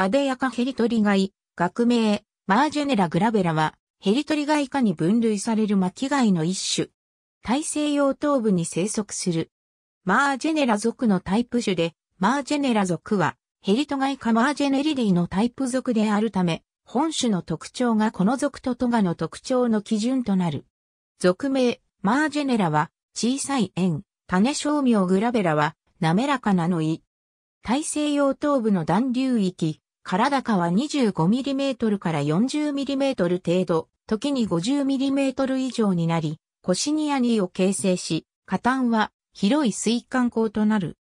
アデヤカヘリトリガイ、学名、マージェネラグラベラは、ヘリトリガイ科に分類される巻貝の一種。大西洋東部に生息する。マージェネラ属のタイプ種で、マージェネラ属は、ヘリトガイ科マージェネリディのタイプ属であるため、本種の特徴がこの属とトガの特徴の基準となる。属名、マージェネラは、小さい円、種小名グラベラは、滑らかなのい。大西洋東部の暖流域、体高は 25mm から 40mm 程度、時に 50mm 以上になり、コシニアニーを形成し、下端は広い水管口となる。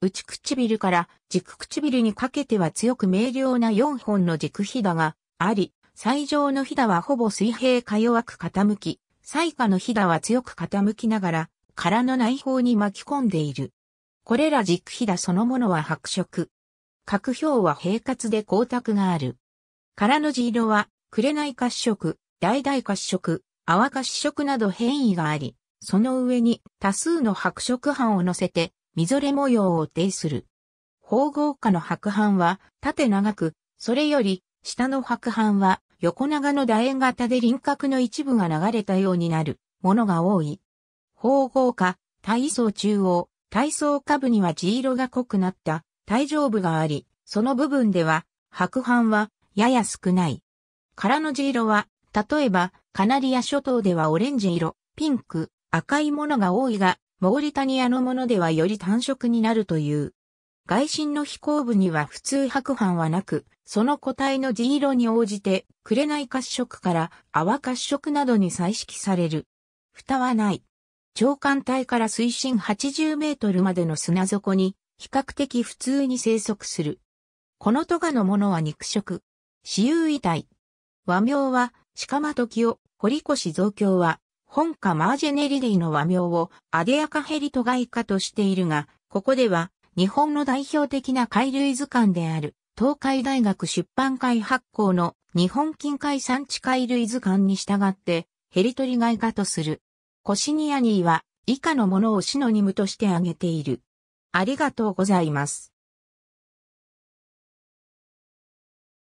内唇から軸唇にかけては強く明瞭な4本の軸ひだがあり、最上のひだはほぼ水平か弱く傾き、最下のひだは強く傾きながら、殻の内方に巻き込んでいる。これら軸ひだそのものは白色、角表は平滑で光沢がある。殻の地色は、紅褐色、橙褐色、淡褐色など変異があり、その上に多数の白色斑を乗せて、みぞれ模様を呈する。縫合下の白斑は縦長く、それより下の白斑は横長の楕円型で輪郭の一部が流れたようになるものが多い。縫合下、体層中央、体層下部には地色が濃くなった大丈部があり、その部分では白斑はやや少ない。殻の地色は、例えばカナリア諸島ではオレンジ色、ピンク、赤いものが多いが、モーリタニアのものではより単色になるという。外心の飛行部には普通白斑はなく、その個体の地色に応じて、紅褐色から泡褐色などに彩色される。蓋はない。長官隊から水深80メートルまでの砂底に比較的普通に生息する。このトガのものは肉食。私有遺体。和名は、鹿間時を、堀越増強は、本家マージェネリディの和名を、アデアカヘリトガイカとしているが、ここでは、日本の代表的な海類図鑑である、東海大学出版会発行の日本近海産地海類図鑑に従ってヘリトリガイカとする。コシニアニーは以下のものをシノニムとして挙げている。ありがとうございます。